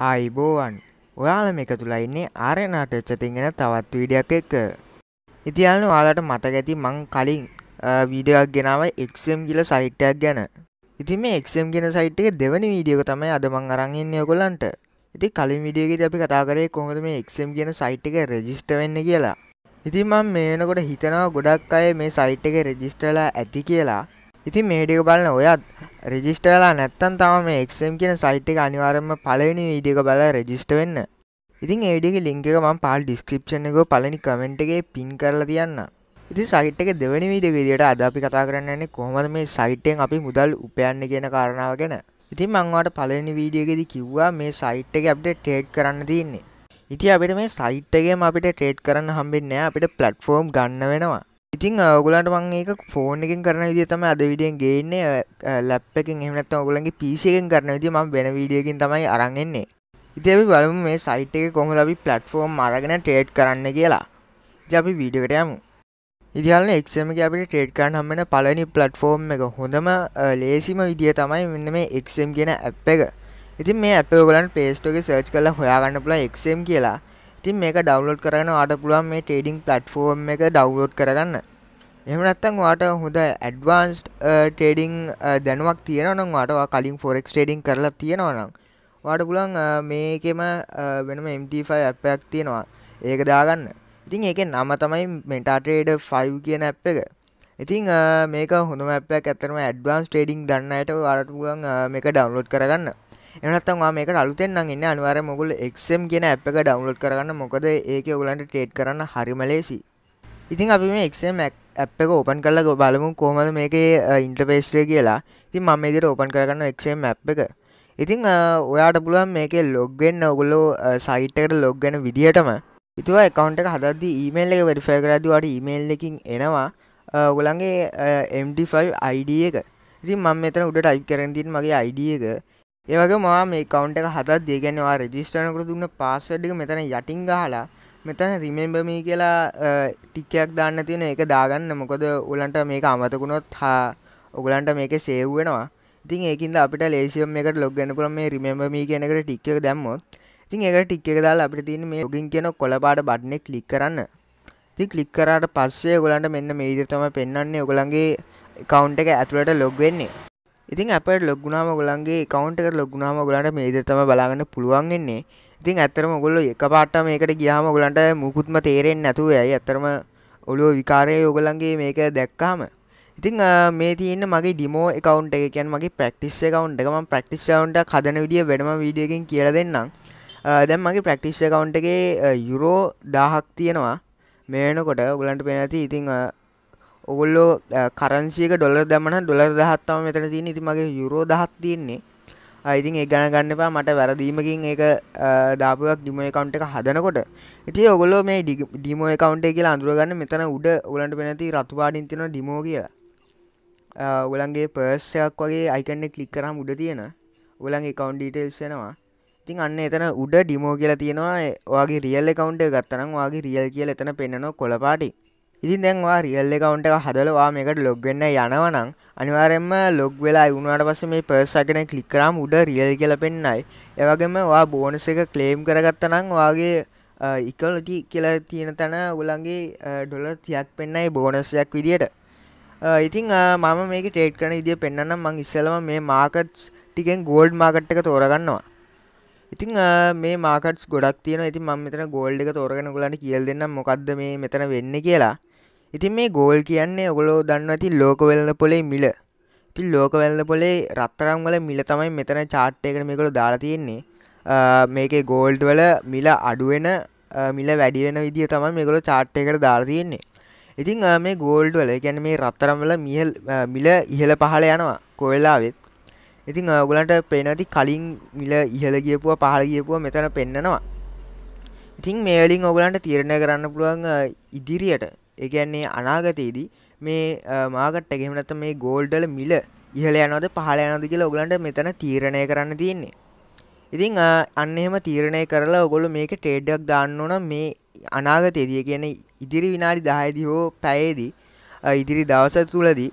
ආයිබෝවන් ඔයාලම එක තුලා ඉන්නේ ආරයනාටච්චතින් ගෙන තවත් වීඩියක් එක ඉතියාලන යාලට මත ගැති මං කලින් වීඩියක් ගෙනාව එක්ම් ගිල සයිට්ටයක් ගැන ඉති මේ එක්ම් ගෙන සයිට් එක දෙවනි වීඩියක තමයි අදමං අරන්ගන්නේ ඔකොලන්ට ඉති කලින් විඩියගෙට අපි කතා කරේ කොහොද මේ එක්ම් ගෙන සයිට් එක රෙජිස්ට වෙන්න කියලා ඉතින් මං මේනකොට හිතනවා ගොඩක් අය මේ සයිට් එක රෙජිස්ටලා ඇති කියලා ඉතින් මේ ඩික බලන ඔයත් රෙජිස්ට වෙලා නැත්තන් තම මේ එක්ම් කියන සයිට් එක අනිවාරම පලවෙනි වීඩියක බල රෙජිස්ට වෙන්න ඉතින් ඒඩියක ලිංක එක මම පාල් ඩිස්ක්‍රපෂන එක පලනි කමෙන්ට් එකේ පින් කරලා තියන්න ඉති සයිට් එක දෙවැනි වීඩියක දිට අද අපි කතා කරන්න න්නේ කොහොමද මේ සයිට්ටෙන් අපි මුදල් උපයන්න කියන කාරණාව ගැන ඉතින් මංවාට පලනි වීඩියගෙදි කිව්වා මේ සයිට් එක අපට ටේඩ් කරන්න තියන්නේ ඉති අපිට මේ සයිට්ගේ අපිට ට්‍රේඩ් කරන්න හම්බෙන්න අපිට පලට්ෆෝර්ම් ගන්න වෙනවා ඉතින් ඔගලන්ට මං ඒක ෆෝන් එකෙන් කරන විදිහ තමයි අද වීඩියෙන් ගේන්නේ ලැප් එකෙන් එහෙම නැත්නම් ඔයගලන්ගේ PC එකෙන් කරන විදිහ මම වෙන වීඩියෝ එකකින් තමයි අරන් එන්නේ. ඉතින් අපි බලමු මේ සයිට් එකේ කොහොමද අපි ප්ලැට්ෆෝම් අරගෙන ට්‍රේඩ් කරන්න කියලා. ඉතින් අපි වීඩියෝ එකට යමු. ඉතින් XM එකේ අපිට ට්‍රේඩ් කරන්න හම්බෙන පළවෙනි ප්ලැට්ෆෝම් එක හොඳම ලේසිම විදිය තමයි මෙන්න මේ XM කියන ඇප් එක. ඉතින් මේ ඇප් එක ඔයගලන්ට Play Store එකේ සර්ච් කරලා හොයාගන්න පුළුවන් XM කියලා. ඉතින් මේක ඩවුන්ලෝඩ් කරගෙන ආට පුළුවන් මේ ට්‍රේඩින් ප්ලට්ෆෝම් එක ඩවුන්ලෝඩ් කරගන්න. එහම නත්තන් වාට හොඳ ඇඩ්වාන්ස් ටේඩිං දැනුවක් තියෙනනම් වාට කලින් ෆෝරෙක් ටේඩිං කරලා තියෙනවනම් වාට පුලන් uh, මේකෙම uh, වෙනම MT5 අපයක් තියෙනවා ඒක දාගන්න ඉතින් ඒක නම තමයි මෙටාටේඩ ෆයිව් කියන ඇ් එක ඉතිං uh, මේක හොඳම අපයක් ඇතරම ඇඩ්වාන්ස් ටේඩිං දන්නයට වරටුුවන් මේක ඩවන්ලෝඩ් කරගන්න එනත්තවා මේක අලුතෙන්න්න එන්න අනිවාර මුගුල් එක්ම් කියෙන අප එක ඩවන්ලෝඩ් කරගන්න මොකද ඒක ඔගලන්ට ටේට් කරන්න හරිමලේසි ඉතින් අපි මේ එක්ම් ඇක් ඇප් එක ඕපන් කරලා බලමු කොහමද මේක ඉන්ටපේස්සය කියලා ඉතින් මම ඉදිට ඕපන් කරගන්න එක්ෂම් ඇප් එක ඉතිං ඔයාට පුළුවන් මේක ලොග්ගෙන් ඔගුලෝ සයිට්කට ලොග්ගැන විදිහටම ඉතුව එකකවන්ට එක හදදි ඊමේල් එක වෙරිෆය කරදිවාට ඊමේල් එකින් එනවා ඔගුලන්ගේ MD5 අයිඩ එක ඉතින් මම මෙතන උඩට අයි කරදින් මගේ අයිඩිය එක ඒවගේ මවා මේ කවන්ට එක හතත් දෙගැන්නවා රජිස්ටනකට දුන්න පාස්සඩ්ික මෙතන යටින් ගහලා මෙතන රිමෙන්බමී කියලා ටික්කයක් දාන්න තියෙන එක දාගන්න මොකොද උලන්ට මේක අමතකුණොත් හා ඔගලන්ට මේක සේව්වෙනවා ඉතින් ඒකින්ද අපිට ලේසියම් එකට ලොග්ගන්න පුළම මේ රිමෙන්බමී කියනකට ටික්ක දැම්මොත් ඉතින් ඒකට ටික්ක දාලා අපිට තියෙන මේ ලොගින් කියන කොළපාට බට්නෙ ක්ලික් කරන්න ඉතින් ක්ලික් කරාට පස්සේ ඔගලන්ට මෙන්න මේ විදිහට තමයි පෙන්වන්නේ ඔගලන්ගේ account එක ඇතුළට log වෙන්නේ ඉතින් අපට ලොග්ගුණාම ඔගලන්ගේ account එකට ලොග්ගුණාම ඔගලන්ට මේ විදිහට තමයි බලාගන්න පුළුවන් වෙන්නේ ඉතින් ඇත්තරම ගොල්ල එක පාටම මේකට ගියාම ගොලන්ට මුකුත්ම තේරෙන් නැතුව ඇයි ඇත්තරම ඔලුව විකාරය යෝගලන්ගේ මේක දැක්කාම ඉතිං මේ තියන්න මගේ ඩිමෝ එකකවන්් එකකන් මගේ ප්‍රක්ටිස් එකකවන්් එකම ප්‍රක්ටිස් කවන්ට කදන විඩිය වැඩම වීඩියකින් කියල දෙන්නම් දැම් මගේ ප්‍රක්ටිස් එකකවන්් එකගේ යුරෝ දාහක් තියෙනවා මේනකොට ගොලන්ට පෙනති ඉතිං ඔගොල්ලෝ කරන්සික ඩොල දමන ඩොල දහත්තම මෙතන තියෙන ඉති මගේ යුරෝ දහත් තියෙන්නේ ඉතින් ඒ ගැන ගන්නවා මට වැරදීමකින් ඒක දාපුයක් ඩිමෝ එකකවන්් එක හදනකොට ඉති ඔගොල මේ ඩිමෝ එකකවන්ටේ කියලා අඳුරගන්න මෙතන උඩ උලන්ට පැනැති රතුවාඩින් තින ඩිමෝ කිය ඔලන්ගේ පර්සයක් වගේ අයිකන්න කලික් කරම් උඩ තියෙන ඔලන් එකකවන්්ඩීටේල්සෙනවා ඉතින් අන්න එතන උඩ ඩිමෝ කියලා තියෙනවා ඔයාගේ රියල් එකකවන්ට ගත්තනම් වගේ රියල් කියල එතන පෙන්න්නන කොළපාටි ඉතින් දැන්වා රියල් එකවුන්ට එක හදලවා මේකට ලොග්වෙන්න යනවනං අනිවාරෙන්ම ලොග් වෙලා වුණට පස මේ පර්සගෙන කලික්කරම් උඩ රියල් කියල පෙන්න්නයි එවගේම වා බෝනස එක ක්ලේම් කරගත්තනං වාගේ ඉකලටි කියලා තියෙන තැන ගුලන්ගේ ඩොල තියක් පෙන්න්නයි බෝනසයක් විදියට ඉතිං මම මේක ටේට් කරන ඉදිිය පෙන්න්නම් මං ඉස්සලම මේ මාකට්ස් ටිකෙන් ගෝල්ඩ් මාකට් එක තෝරගන්නවා ඉතිං මේ මාකට්ස් ගොඩක් තියෙන ඉති මම මෙතන ගෝල්ඩ් එක තෝරගෙන ගලට කියල් දෙන්න මොකක්ද මේ මෙතන වෙන්න කියලා ඉතින් මේ ගෝල් කියන්නේ ඔගොලෝ දන්න ඇති ලෝකවෙල්ල පොලේ මිල ති ලෝකවැල්ල පොලේ රත්තරම්වල මිල තමයි මෙතන චාට්ටයකට මේකළු දාලා තියෙන්නේ මේකේ ගෝල්ඩ් වල මිල අඩුවෙන මිල වැඩිවෙන විදිිය තමයි මේකොළු චාට්ටයකට දාලා තියෙන්නේ ඉතිං මේ ගෝල්ඩ් වල ගැන මේ රත්තරම්වල මිහල් මිල ඉහළ පහළ යනවා කොවෙල්ලාවෙත් ඉතිං ඔගුලන්ට පෙනති කලින් මිල ඉහළ ගියපුුව පහළ ගියපුුව මෙතන පෙන්න්නනවා ඉතිං මේලින් ඔගලන්ට තීරණය කරන්න පුළුවන් ඉදිරියට ඒගැන්නේ අනාගතයේදී මේ මාගට්ට ගෙමනත මේ ගෝල්ඩල මිල ඉහල යනොද පහල යනද කියලා ඔගලන්ට මෙතන තීරණය කරන්න තියන්නේ ඉතිං අන්න එම තීරණය කරලා ඔගොලු මේක ටේඩ්ඩක් දාන්න ඕන මේ අනාගතයේදිය කියන ඉදිරි විනාඩි දායදි හෝ පැයේදී ඉදිරි දවස තුළදී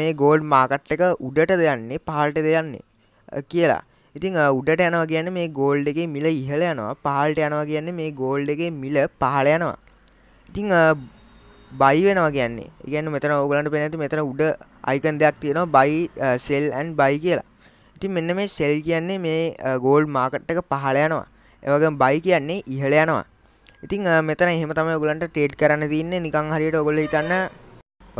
මේ ගෝල්ඩ් මාකට් එක උඩට දෙයන්නේ පහල්ට දෙයන්නේ කියලා ඉතිං උඩට යනවා කියන්න මේ ගෝල්ඩ එක මිල ඉහල යනවා පහල්ට යනවා කියන්නේ මේ ගෝල්ඩ එක මිල පහල යනවා ඉතිං බයි වෙනවා කියන්නේ ඉගන්න මෙතන ඔගලන්ට පෙනැති මෙතන උඩ අයිකන් දෙයක් තියෙනවා බයි සෙල් ඇන් බයි කියලා ඉතින් මෙන්න මේ සෙල් කියන්නේ මේ ගෝල් uh, මාකට් එක පහල යනවා ඒවගේ බයි කියන්නේ ඉහළ යනවා ඉතින් uh, මෙතන එහෙම තමයි ඔයගලන්ට ට්‍රේඩ් කරන්න තියන්නේ නිකන් හරියට ඔයගොල්ලෝ හිතන්න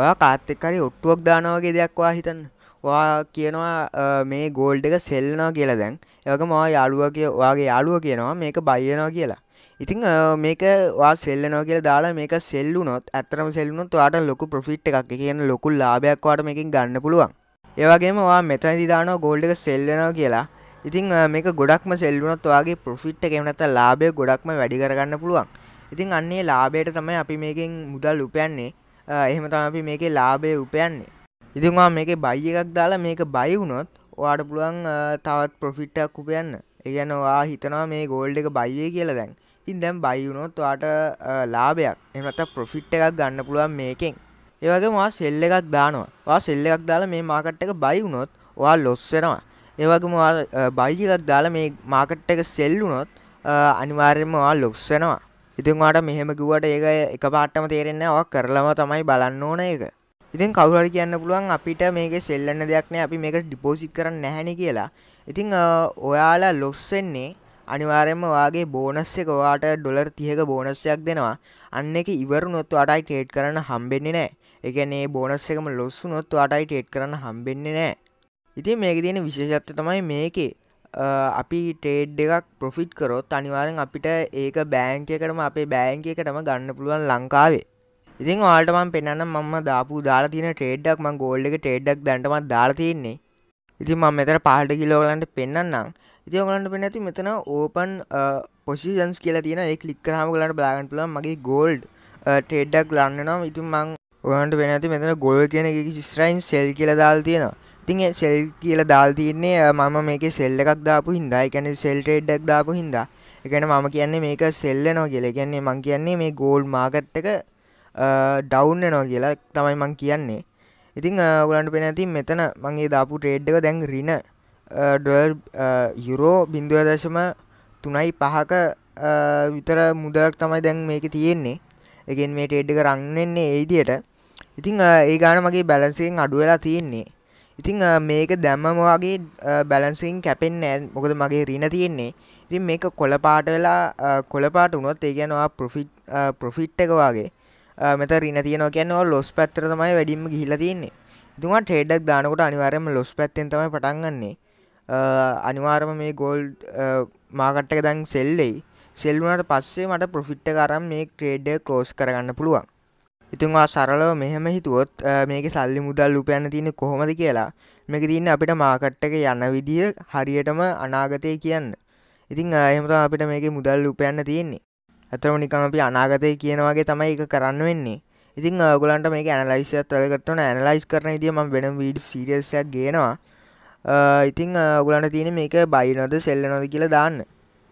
ඔයා කාත් එක්ක හරි ඔට්ටුවක් දානවා වගේ දෙයක් ඔයා හිතන්න. ඔයා කියනවා uh, මේ ගෝල්ඩ් එක සෙල්නවා කියලා දැන්. ඒ වගේම ඔයා යාළුවා කිය ඔයාගේ යාළුවා කියනවා මේක බයි වෙනවා කියලා. ඉතිං මේක වා සෙල්ලනෝ කියල දාලා මේක සෙල්ලුනොත් ඇතරම සෙල්ලුනොත් වාට ලොකු ප්‍රෆිට් එකක් කියන ලොකු ලාභයක් වාට මේකින් ගන්න පුළුවන් ඒවගේම වා මෙතන දිදානෝ ගෝල්ඩක සෙල්ලනෝ කියලා ඉතිං මේක ගොඩක්ම සෙල්ලුනොත් වගේ ප්‍රෆිට් එකෙමනත ලාබය ගොඩක්ම වැඩි කරගන්න පුළුවන් ඉතිං අන්නේ ලාබයට තමයි අපි මේකින් මුදල් උපයන්නේ එහෙම තම අපි මේකේ ලාබය උපයන්නේ ඉතින්වා මේක බයි එකක් දාලා මේක බයිවුනොත් වාට පුළුවන් තවත් ප්‍රොෆිට්ටක් උපයන්න ඒයනවා හිතනවා මේ ගෝල්ඩ එක බයිවේ කියලා දැන් ඉන් දැම් බයිවුණොත් වාට ලාභයක් එමත ප්‍රොෆිට් එකක් ගන්න පුළුවන් මේකෙන් ඒවගේ වා සෙල්ල එකක් දානවා වා සෙල්ල එකක් දාලා මේ මාකට් එක බයිවුණොත් වා ලොස්සෙනවා ඒවගේම බයි එකක් දාලා මේ මාකට් එක සෙල්ලුනොත් අනිවාර්යම වා ලොක්සෙනවා ඉතින්වාට මෙහෙම කිවට ඒක එක පාටම තේරෙන්න ඔක් කරලම තමයි බලන්න ඕන එක ඉතින් කවුහර කියන්න පුළුවන් අපිට මේක සෙල්ලන්න දෙයක්න අපි මේක ඩිපෝසිට් කරන්න නැහැනි කියලා ඉතිං ඔයාලා ලොස්සෙන්නේ අනිවාරෙන්ම වගේ බෝනස් එක වාට ඩොලර් තියක බෝනස්සයක් දෙනවා අන්න එක ඉවරු නොත්තු අටයි ටේට් කරන්න හම්බෙන්නේ නෑ එකනේ බෝනස් එකම ලොස්සු නොත්තු අටයි ටේට් කරන්න හම්බෙන්නේ නෑ ඉතින් මේක තියෙන විශේෂත්ව තමයි මේකේ අපි ටේඩ් එකක් ප්‍රොෆිට් කරොත් අනිවාරෙන් අපිට ඒක බෑංකයකටම අපේ බෑංකයකටම ගන්න පුළුවන් ලංකාවේ ඉතින් වාල්ටමන් පෙන්න්න මම දාපු දාලා තියෙන ටේඩ්ඩක් ම ගෝල්ඩ එක ටේඩ්ඩක් දැන්ටමත් දාලා තියෙන්නේ ඉතින් මම මෙතර පහට කිලෝගලන්ට පෙන්න්නම් ඉතිඔගලන්ට පෙනැති මෙතන ඕපන් පොසිෂන්ස් කියලා තියෙන එක් ලික්කරහම ගලට බලාගන් පුල මගේ ගෝල්ඩ් ටෙඩ්ඩක් ලන්න නම් ඉතු මං ඔන්ට පෙනැති මෙතන ගොල් කියන එක ස්ට්‍රයින් සෙල් කියල දාල් තියෙන ඉතින් සෙල් කියල දාල් තියන්නේ මම මේක සෙල්ල එකක් දාපු හින්දා එකැන සෙල් ටෙඩ්ඩක් දාපු හින්දා එකන මම කියන්නේ මේක සෙල්ලනෝ කියල කියන්නේ මං කියන්නේ මේ ගෝල්ඩ් මාගට් එක ඩවන්න නෝ කියලා තමයි මං කියන්නේ ඉතිං ගලන්ට පෙනැති මෙතන මගේ දාපු ට්‍රේඩ්ඩක දැන් රින ඩොල් යුරෝ බින්දුව දශම තුනයි පහක විතර මුදලක් තමයි දැන් මේක තියෙන්නේ එකෙන් මේට එඩ්ඩ රංනෙන්නේ ඒදියට ඉතිං ඒ ගාන මගේ බැලන්සිෙන් අඩුවෙලා තියෙන්නේ ඉතිං මේක දැම්මම වගේ බැලන්සිං කැපෙන් නෑ මොකද මගේ රින තියෙන්නේ ඉතින් මේක කොළපාට වෙලා කොළපාට වුණොත් ඒ ගැනවා පොෆිට් පොෆිට් එක වගේ මෙත රින තියනෝ කියැනවා ලොස් පැත්තර තමයි වැඩිම ගිහිලා තියන්නේ ඉතුවා ට්‍රේඩක් දානකොට අනිවාරම ලොස් පැත්තෙන් තමයි පටන්ගන්නේ අනිවාරම මේ ගෝල්ඩ් මාකට්ටක දැන් සෙල්ලෙයි සෙල්වනට පස්සේ මට ප්‍රොෆිට්ට කරම් මේ ක්‍රේඩ කෝස් කරගන්න පුළුවන් ඉතින්වා සරලව මෙහෙම හිතුවොත් මේක සල්ලි මුදල් උපයන්න තියෙන කොහොමද කියලා මේක තියන්න අපිට මාකට්ටක යන විදිිය හරියටම අනාගතය කියන්න ඉතිං අයමත අපිට මේක මුදල් උපයන්න තියෙන්නේ ඇතරම නිකම අපි අනාගතය කියනවාගේ තමයි එක කරන්න වෙන්නේ ඉතින් ගොලන්ට මේ ඇනලයිස් ඇතරගත්වන ඇනලයිස් කරන ඉදිම වෙන විඩ සිරියල්සයක් ගේෙනවා ඉතිං ඔගලන්න තියෙන මේක බයි නොද සෙල්ල නොද කියලා දාන්න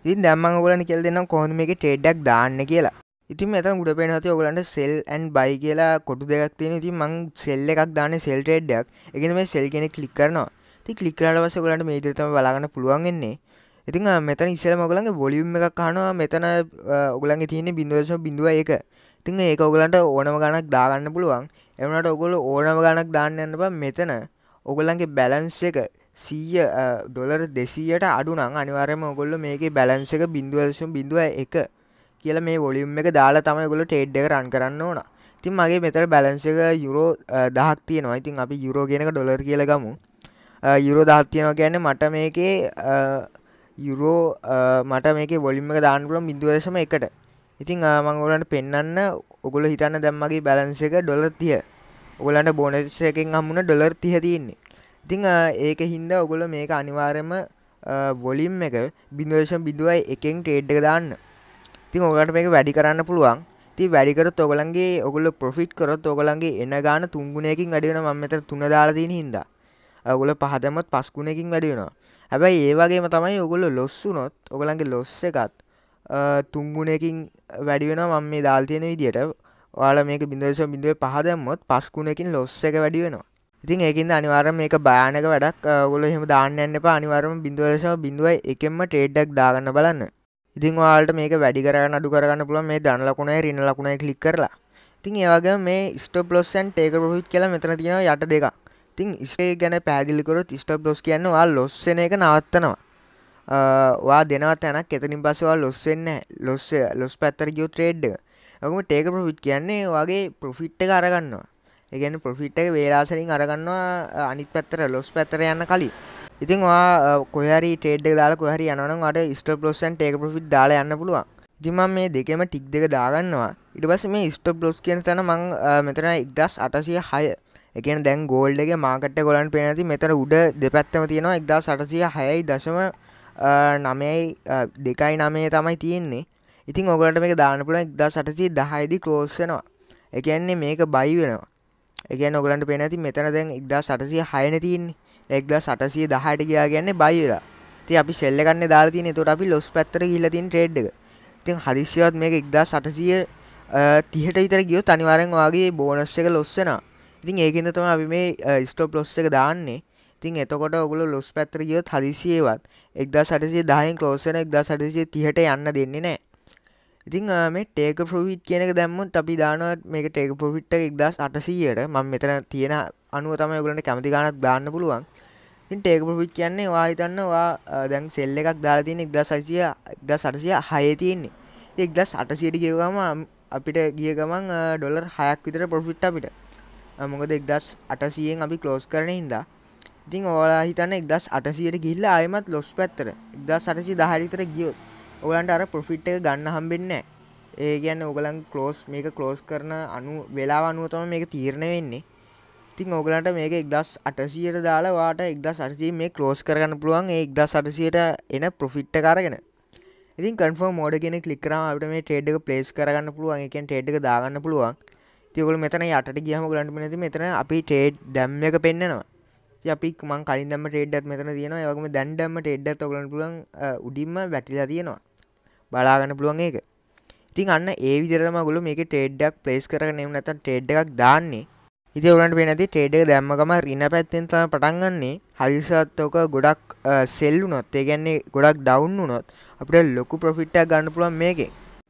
ඉතින් දැම්ම ගලන කෙල් දෙන්නම් කොහොම මේ ටෙඩ්ඩක් දාන්න කියලා ඉතින් මෙත ගුඩ පෙනති ඔගලන්ට සෙල් ඇන් බයි කියලා කොටු දෙයක් තියෙන ඉතින් මං සෙල්ල එකක් දාන්න සෙල් ටෙඩ්ඩක් එකන මේ සෙල් කෙනෙ කලික් කරනවා ති කලික්රට වස ගලට මේ දරතම බලාගන්න පුළුවන්ගන්නේ ඉතින් මෙතන ඉස්සල මගලන්ගේ බොලිම් එකක් කනවා මෙතන ඔගලන්ගේ තියෙන බිඳුවශ බිඳුව ඒක ඉතිං ඒක ඔගලන්ට ඕනම ගණක් දාගන්න පුළුවන් එමනට ඔගොල ඕනම ගණක් දාන්න යන්න බ මෙතන ඔගොලන්ගේ බැලන්ස් එක සීය ඩොලර් දෙසීයට අඩුනං අනිවරම ඔගොල්ල මේක බැලන්ස එක බිඳුවසුම් බිඳුව එක කියල මේ ොලිම් එක දාලා තම ගොල ටේඩ් එක රන් කරන්න ඕන තින් මගේ මෙතර බැලන්ස එක යුරෝ දහක් තියෙනවා ඉතින් අපි යුරෝගෙනක ඩොලර් කියලගමු යුරෝ දහත්තියනවා ගැන්න මට මේකේ යුරෝ මට මේක බොලිම්ම දානපුලම් බිදුවදශම එකට ඉතිං ආමංගලන්ට පෙන්න්න ඔගොල හිතන්න දැම්මගේ බැලන්ස එක ඩොලර් තිය ඔගලන්ට බෝනස එකෙන් හම්මුණ ඩොලර් තිහ තියන්නේ ඉතිං ඒක හින්ද ඔගොල මේක අනිවාරම වොලිම් එක බිදේශම් බිදුවයි එකෙන් ටේඩ්ඩ දාන්න ඉතින් ඔගට මේක වැඩි කරන්න පුළුවන් ති වැඩිකරත් ඔගලන්ගේ ඔගොල පොෆිට් කරොත් ඔගලන්ගේ එන ගාන තුංගුණයකින් වැඩියෙන මත තුන දාලදීන හිද ඔගොල පහදමත් පස්කුණකින් වැඩියෙනවා හැබැයි ඒවාගේම තමයි ඔගොල ලොස්සුනොත් ඔගලන්ගේ ලොස්ස එකත් තුංගුණයකින් වැඩිවෙන මම මේ දාල්තියෙන විදියට ඔයාල මේක බිඳදේශ බිඳුව පහදමොත් පස්කුණකින් ලොස්ස එක වැඩිවෙනවා ඉතින් ඒකින්ද අනිවාරම මේක බානක වැඩක් ගොල හෙම දාන්නන්න එප අනිවාරම බිඳුවලස බිඳුව එකෙම ටේඩ්ඩක් දාගන්න බලන්න ඉතින් වාලට මේක වැඩි කරන්න අඩු කරගන්න පුළුව මේ දන ලකුණයි රින ලකුණයි කලික් කරලා ඉතින් ඒවගේ මේ ස්ටප් ලොස්සන් ටේක පොහිට් කියලා මෙතන තියෙන යට දෙක ඉතින් ස්ටේ ගැන පැදිලිකරොත් ස්ටප් ලොස් කියන්නවා ලොස්සන එක නවත්තනවා වා දෙනවත් යනක් එතනින් පසවා ලොස්සෙන්න ලොස්ස ලොස් පැත්තර ගියෝ ට්‍රේඩ් ඇකම ටේක පොෆිට් කියන්නේ වගේ පොෆිට්ට කරගන්නවා එකගැන පොෆිට් එක වේලාසරින් අරගන්නවා අනිත් පැත්තර ලොස් පැත්තර යන්න කලින් ඉතින් වා කොහරි ටේඩ් දාලා කොහරි යනනම් අට ස්ටප් ලොස්සන් ටේක පොෆිට් දාලා යන්න පුළුවන් ඉතිම මේ දෙකම ටික් දෙක දාගන්නවා ඉට පස මේ ස්ටප් ලොස් කියන තැන මං මෙතන එක්දස් අටසිය හය එකෙන් දැන් ගෝල්ඩගේ මාකට ගොලන් පේනති මෙතර උඩ දෙපැත්තම තියෙනවා එක්දා සටසිය හයයි දශම නමයි දෙකයි නමේ තමයි තියෙන්නේ ඉතින් ඔගලට මේ දානපුල එක්දා සටසි දහයිදි ක්‍රෝස්සනවා එකන්නේ මේක බයි වෙනවා එකන ඔගලන්ට පෙන ඇති මෙතන දැන් එක්දා සටසිය හයනතින් එක්ද සටසිය දහට කියා ගන්න බයිර ති අපි සෙල්ලකන්න දාලතින තොට අපි ලොස් පැත්තර ඉලතින් ට්‍රේඩ්ඩ තින් හදිසිවත් මේ එක්දා සටසිය තිහට ඉතර ගියෝ තනිවරෙන් වගේ බෝනස් එක ලොස්සෙන ඉතින් ඒකෙන්ද තම අපි මේ ස්ටෝප් ලොස්ස එක දාන්නේ තින් එතකොට ඔගුල ලොස් පැත්‍ර ගියොත් හදිසියේවත් එක්දා සටසිය දායෙන් කලෝසන එක්දා සටසිය තිහට යන්න දෙන්නේ නෑ ඉතින් මේ ටේක ප්‍රවිට් කියනක දැම්මුත් අපි දානුවත් මේක ටේක පොවිට් එක්දස් අටසීයට ම මෙතන තියෙන අනුව තම ගලට කැමති ගනත් ගන්න පුළුවන් ඉතින් ටේක ප්‍රවිට් කියන්නේ වා හිතන්නවා දැන් සෙල්ල එකක් දාලතින එක්ද සසිය එක්ද සටසිය හය තියෙන්නේ එක්ද සටසියට ගෙවගම අපිට ගිය ගමන් ඩොලර් හයක් විතර පොෆිට් අපිට මොකද එක්දස් අටසියෙන් අපි කලෝස් කරන හින්දා ඉතින් ඕලා හිතන්න එක්දස් අටසියට ගිල්ල අයමත් ලොස් පැත්තර එක්ද සටසි දහරිතර ගියොත් ඔලන්ට අර පොෆිට් එක ගන්න හම්බෙන්න ඒ ගැන්න ඔගලන් කලෝස් මේක කලෝස් කරන අනු වෙලා අනුවතම මේක තීරණය වෙන්නේ ඉතින් ඕගලන්ට මේක එක්දස් අටසියට දාලා වාට එක්දස් අටසී මේ කලෝස් කරගන්න පුළුවන් ඒ එක්දස් අටසියට එන පොෆිට්ට කරගෙන ඉතින් කන්ෆර් මෝඩ කියෙන කලික්රම අපට මේ ටේඩ් එක පලේස් කරගන්න පුළුවන් එකෙන් ටේඩ් එක දාගන්න පුළුවන් තියකොල මෙතන යට ගියම ගලන්ට නැති මෙතන අපි ටේඩ් දැම්ම එක පෙන්න්නනවා යපික් මං කලින්දම ටේඩ්ඩත් මෙතන තියෙනවා යකම දැන්ඩම්ම ටෙඩ්ඩත් ඔගලන් පුලන් උඩින්ම වැටිලා තියෙනවා බලාගන්න පුළුවන් ඒක ඉතින් අන්න ඒ විදිරම ගුල මේක ටේඩ්ඩක් ප්ලේස් කරන නත ටේඩ් එකක් දාන්නේ ඉති ඔලන්ට වෙනති ටේඩ දැම්මගම රින පැත්තෙන්තම පටන්ගන්නේ හරිසත්තෝක ගොඩක් සෙල්ලු නොත් ඒ ගැන්නේ ගොඩක් ඩවන්් නොත් අපට ලොකු ප්‍රෆිට්ට ගන්න පුළුවන් මේක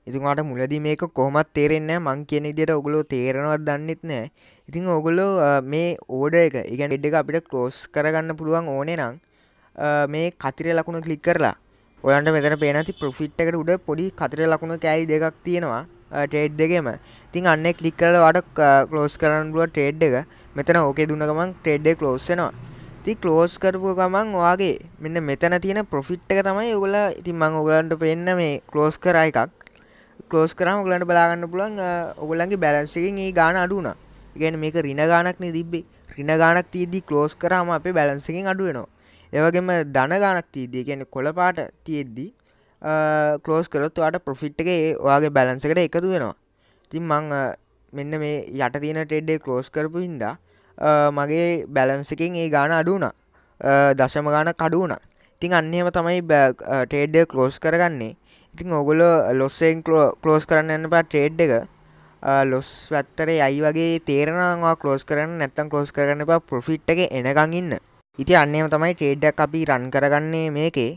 ඉතින්ට මුලද මේක කොහමත් තේරෙන්නේ මං කියන දිට ඔගුලෝ තේරෙනවත් දන්නෙත් නෑ ඉතිං ඔගුලෝ මේ ඕඩ එක ඉගැන් එඩ්ඩ අපිට කලෝස් කරගන්න පුළුවන් ඕනේ නම් මේ කතිර ලකුණ කලික් කරලා ඔයන්ට මෙතන පේනති ප්‍රෆිට් එකට උඩ පොඩි කතර ලකුණු කෑයි දෙකක් තියෙනවා ටේඩ් දෙකම තින් අන්න කලික් කරලවට කලෝස් කරන්නුව ටේඩ් එක මෙතන ඕකේ දුන්න ගමන් ටේඩ්ඩේ කලෝස්සෙනවා ති කලෝස් කරපු ගමන් ඔයාගේ මෙන්න මෙතන තියෙන ප්‍රොෆිට් එක තමයි ඔගුල ඉතින් මං ඔගලන්ට පෙන්න මේ කලෝස් කරා එකක් කලෝස් කරම ඔගලන්ට බලාගන්න පුළන් ඔගුලන්ගේ බැලන්සකින් ඒ ගාන අඩුනා ගැන මේක රින ගානක්න තිබ්බේ රින ගානක් තියදී කලෝස් කරාම අපේ බැලන්සකින් අඩුවනවා ඒවගේම දනගානක් තිීදී ගැන කොළපාට තියෙද්දී කලෝස් කරොත්තුවාට පොෆිට් එක ඔයාගේ බැලන්සකට එකතු වෙනවා තින් මං මෙන්න මේ යට තියෙන ටෙඩ්ඩේ කලෝස් කරපු හින්දා මගේ බැලන්සකින් ඒ ගාන අඩුුණ දශම ගාන කඩුුණ ඉතින් අන්නම තමයි ටේඩ්ඩ කලෝස් කරගන්නේ ඉතින් ඔගොල ලොස්සෙන් කලෝස් කරන්න එන්න පා ට්‍රේඩ් එක ලොස් වැත්තරේ අයි වගේ තේරෙනවා කලෝස් කරන්න නැත්තම් කලෝස් කරන්න පා පොෆිට් එක එනකං ඉන්න ඉති අන්නේම තමයි ටේඩ්ඩක් අපි රන් කරගන්නේ මේකේ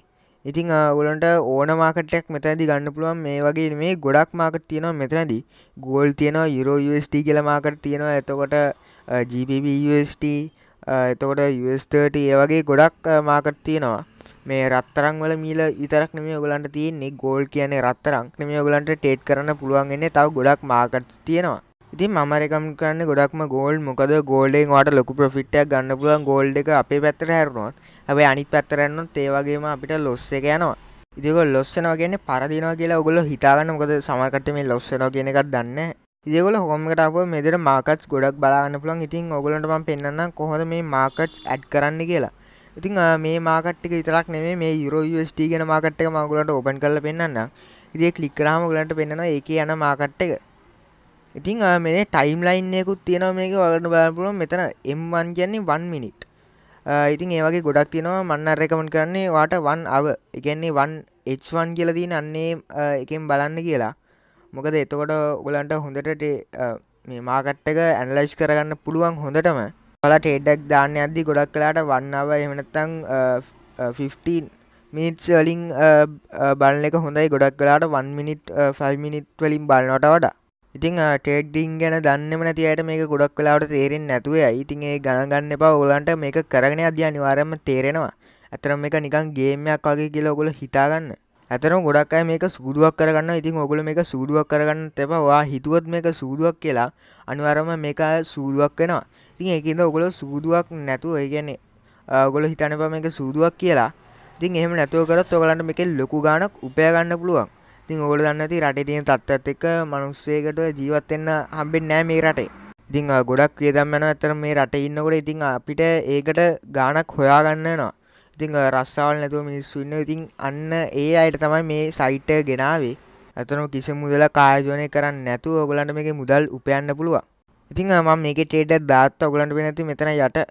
ඉතිං ගලන්ට ඕන මාකටක් මෙතැදි ගන්න පුළුවන් මේ වගේ මේ ගොඩක් මාකට තියෙනවා මෙතැදි ගෝල් තියෙනවා යුරෝ UST කියල මාකට තියෙනවා එතකොට GBB UST එතකොට US30 ඒ වගේ ගොඩක් මාකට තියෙනවා මේ රත්තරං වල මීල විතරක් නෙමේ ඔගලන්ට තියන්නේ ගෝල් කියන්නේ රත්තරං නෙමේ ඔගලන්ට ටේට් කරන්න පුළුවන්ගන්නේ තව ගොඩක් මාකට්ස් තියෙනවා ඉතින් මරකම් කරන්න ගොඩක්ම ගෝල් මොකද ගෝල්ඩෙන් වාට ලොකු ප්‍රෆිට්ටයක් ගන්න පුළුවන් ගෝල්ඩ එක අපේ පැත්තර හැරුණොත් ඇබයි අනිත් පැත්තරන්නොත් ඒවගේම අපිට ලොස්ස එක යනවා ඉදික ලොස්සනවා කියන්නේ පරදිනවා කියලා ඔගොල හිතාගන්න මොකද සමකට මේ ලොස්සනවා කියන එකත් දන්න ඉදගොල හොමකටාව මෙදර මාකට්ස් ගොඩක් බලාගන්න පුළන් ඉතින් ඔගොලට ම පෙන්න්න කොහොද මේ මාකට්ස් ඇඩ් කරන්න කියලා ඉතින් මේ මාකට්ික විතරක් නෙේ මේ යුරෝස්ට ගෙන මාකට් එක මගුලට ඔපන් කරල පෙන්න්න ඉදේ කලික්රාම ගලට පෙන්න්න ඒක යන මාකට් එක ඉතින් මේ ටයිම් ලයින්යකුත් තියෙනව මේක වගට බාපුුව මෙතන එම්වන් කියන්නේ වන් මිනිට් ඉතින් ඒවගේ ගොඩක් තියෙනවා මන්න රැකමන් කරන්නේ වාට වන් අව එකන්නේ වන් එවන් කියලදී අන්නේ එකෙන් බලන්න කියලා මොකද එතකොට උලන්ට හොඳට මේ මාකට්ටක ඇන්ලයිස් කරගන්න පුළුවන් හොඳටම පලා ටේඩක් දාන්න අද්දි ගොඩක් කලාට වන්නාව එමනත්තං 15 මිනිට් සලිං බලන එක හොඳයි ගොඩක් කලාට 1 මිනිට් 5 මිනිට් වලින් බලනොට වඩා ඉතිං ටේඩ්ඩිං ගැන දන්නම නැතියට මේක ගොඩක් වෙලාට තේරෙන් නැතුව ඉතින් ඒ ගණගන්න එපා ඔලන්ට මේක කරගෙන අධ්‍ය අනිවාරම තේරෙනවා ඇතරම එක නිකන් ගේමයක් වගේ කියලා ඔගොල හිතාගන්න ඇතරම් ගොඩක් අය මේක සූදුවක් කරගන්න ඉතින් ඔගොල මේක සූදුවක් කරගන්න තැප වා හිතුවත් මේක සූදුවක් කියලා අනිවරම මේක සූදුවක් වෙනවා ඉතින් ඒකද ඔගොල සූදුවක් නැතුව ඒගැනෙ ඔගොල හිතන පම එක සූදුවක් කියලා ඉතින් එහෙම නැතුව කරත් ඔගලන්ට මේක ලොකු ගානක් උපයගන්න පුළුවන් ඉතින් ඔගොල දන්න ති රටටියෙන් තත්ත්වත් එක්ක මනුස්සේකට ජීවත්වෙන්න හම්බෙන් නෑ මේ රටේ ඉතිං ගොඩක් වියදම් යන ඇතර මේ රට ඉන්නකොට ඉතිං අපිට ඒකට ගානක් හොයාගන්න නවා ඉතිං රස්සාවල් නැතුව මිනිස්සු ඉන්න ඉතිං අන්න ඒ අයට තමයි මේ සයිට ගෙනාවේ ඇතනු කිසි මුදල කායෝනය කරන්න නැතු ඔගලන්ට මේ මුදල් උපයන්න පුළුව ඉතිං ම මේක ටේට දාත් ඔගලන්ට පෙනැති මෙතන යට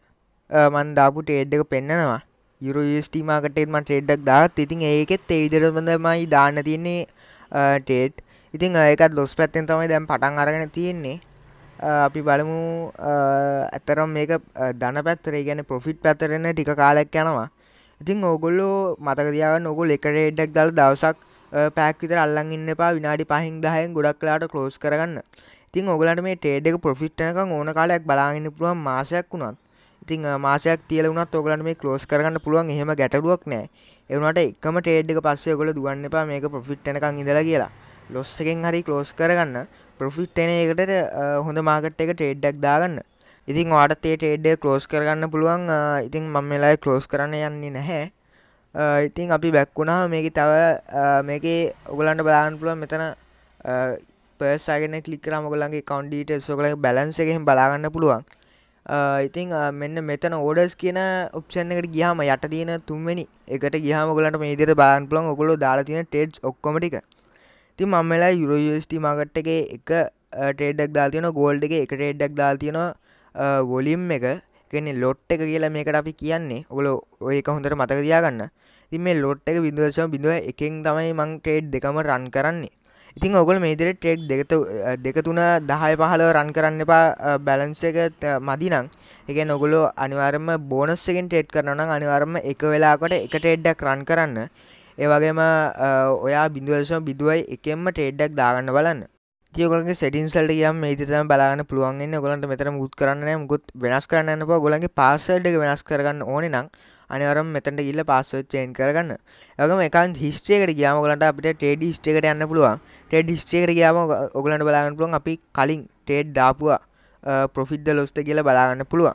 මන්දාපු ටේඩ්ඩක පෙන්න්නනවා යුරෝස්ට මාකටේත්ම ට්‍රේඩ්ඩක් දාත් ඉතින් ඒකෙත් ඒ විදිරමදමයි දාන්න තියන්නේ ටේට් ඉතින් ඒකත් ලොස් පැත්තෙන් තමයි දැම් පටන් අරගෙන තියෙන්නේ අපි බලමු ඇතරම් මේක දන පැත්තරේ ගැන පොෆිට් පැතරෙන ටික කාලක් යනවා ඉතින් ඕගොල්ලෝ මතකදියාව නොගොල් එක රේඩ්ඩක් දල් දවසක් පැක්විතර අල්ලන් ඉන්න පා විනාඩි පහින් දහයෙන් ගොඩක් කලාට කලෝස් කරගන්න ඉතින් ඔගලට මේ ටේඩ් එක පොෆිට්නක ඕන කාලයක් බලාගන්න පුළුවන් මාසයක් වුණත් ඉතින් මාසයක් තියල වුණත් ඔගලන්ට මේ ක්ලෝස් කරගන්න පුළුවන් එහෙම ගැටලුවක් නෑ එවුණට එකම ටේඩ් එක පස්සේ ඔගොල දුවන්න එපා මේක ප්‍රොෆිට් එකක් ඉඳලා කියලා ලොස් එකෙන් හරි ක්ලෝස් කරගන්න ප්‍රොෆිට් එන එකට හොඳ මාකට් එක ටේඩ්ඩක් දාගන්න ඉතින් වාටත් ඒ ටේඩ්ඩ ක්ලෝස් කරගන්න පුළුවන් ඉතින් මම වෙලායි ක්ලෝස් කරන්න යන්නේ නැහැ ඉතින් අපි බැක්වුණා මේක තව මේක ඔගලන්ට බලාන්න පුළුවන් මෙතන පර්සාගෙන කලිකරම ගොලන්ගේ කවන්ඩීට සොකල බැලන්ස එකෙන් බලාගන්න පුළුවන් ඉතිං uh, uh, මෙන්න මෙතන ඕඩස් කියන ඔප්ෂන් එකට ගියාම යට තියෙන තුන්වැනි එකට ගියාම ගොලට මේදිර බාන් පලොන් ඔකොලො දාලා තින ටේඩ් ඔක්කොමටික ති මම්මලා යුරෝස්ට මගට් එක uh, එක ටේඩක් දාල් තියෙන ගෝල්ඩ එක එක ටේඩ්ඩක් දාල් තියෙන වොලිම් එක කෙනෙ ලොට් එක කියලා මේකට අපි කියන්නේ ඔගොල ඒක හොඳට මතක දයාගන්න තින් මේ ලොට් එක බිඳුවශම බිඳුව එකෙන් තමයි මං ටේඩ් දෙකම රන් කරන්නේ ඉතින් ඔගොල් මේදිර ටෙක් දෙකතුන දහය පහලව රන් කරන්න එපා බැලන්ස එක මදිනං එක නොගුලු අනිවර්ම බෝනස්සකෙන් ටේට් කරනන අනිවර්ම එක වෙලාකොට එක ටේඩ්ඩක් රන් කරන්න ඒවගේම ඔයා බිඳුවලසම බිදුවයි එකෙන්ම ටේඩ්ඩක් දාගන්න බලන්න තියකොලගේ සෙටින්සල්ට යම් ඒතම බලාගන්න පුළුවන්න්න ගොලන්ට මෙතර මුත් කරන්න මුකුත් වෙනස් කරන්න ප ගොලන්ගේ පාසල්ඩ වෙනස් කරගන්න ඕන නම් අනිවරම් මෙතට ඉල්ල පස්සොත් චේන් කරගන්න ඇගම එකන් හිස්ට්‍රේකට ගයාමගලට අපිට ටේඩ ස්ටේකට යන්න පුළුවන් ටෙඩ ස්ටේකට ගයාම ඔගලන්ට බලාගන්න පුළුවන් අපි කලින් ටේඩ් දාපුවා පොෆිද්ද ලොස්ත කියල බලාගන්න පුළුවන්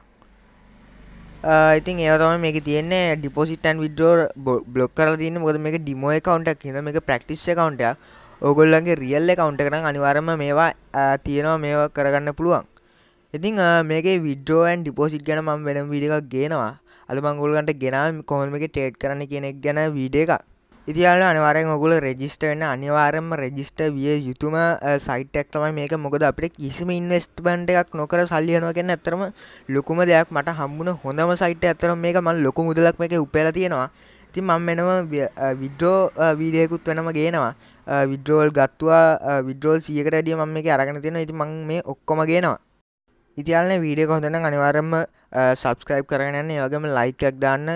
ඉතින් ඒතම මේ තියන්නේ ඩිපොසිටන් විඩෝ බ්ලොක් කර තින්න මොද මේ ඩිමෝ කවන්ටක් හිද මේ ප්‍රක්ටිස් කවන්ට ඔගොල්ලන්ගේ රියල්ල කවන්ට කරන අනිවරම මේවා තියෙනවා මේවා කරගන්න පුළුවන් ඉතිං මේක විඩෝන් ඩිපෝසිට් ගැන ම වෙනම් විඩික් ගේනවා අද මංගුල්ගන්ට ගෙනම් කොහොමක ටේට් කරන කෙනෙක් ගැන වීඩ එක ඉතියාල අනිවාරෙන් ඔගුල රෙජිස්ට වෙන්න අනිවාරම රෙජිස්ට විය යුතුම සයිටක් තමයි මේක මොකද අපිට කිසිම ඉන්වස්ට බන්ඩ එකක් නොකර සල්ලියනවා කියන්න ඇතරම ලොකුම දෙයක් මට හම්බුණ හොඳම සයිට ඇතරම මේක මල් ලොකු මුදලක් මේක උපල තියෙනවා ඉතින් මං මෙනම විඩ්‍රෝ වීඩියකුත් වෙනම ගේනවා විඩ්‍රෝල් ගත්තුවා විඩ්‍රෝල් සියකට ඩිය මම එක අරගෙන තියෙන ඉති මං මේ ඔක්කොම ගේනවා ඉතියාලන වීඩිය කොහොඳන අනිවාරම සබස්ක්‍රයිබ් කරගන්න ඒවගේම ලයිකයක් දාන්න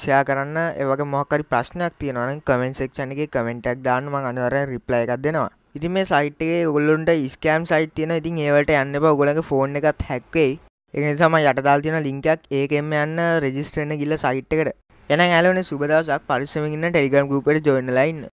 ෂයා කරන්න ඒවගේ මොහකරි ප්‍රශ්නයක් තියෙනවන කමෙන් සෙක්ෂණ එක කමෙන්ටක් දාන්නම අනිවර රිප්ලය එකක් දෙනවා ඉතින් මේ සයිට්ගේ ගොල්ලුන්ට ස්කෑම් සයිට් තියෙන ඉතින් ඒවට යන්න බ ගොලක ෆෝන් එකත් හැක්වෙයි එකනි සම යටදාල් තියෙන ලිංකයක් ඒකෙම යන්න රෙජිස්ට්‍රෙන ගිල්ල සයිට් එකට එන ඇලන සුබදසක් පරිසමින්න ටෙලිගම් ගුපට ජොයින්න ලයින්න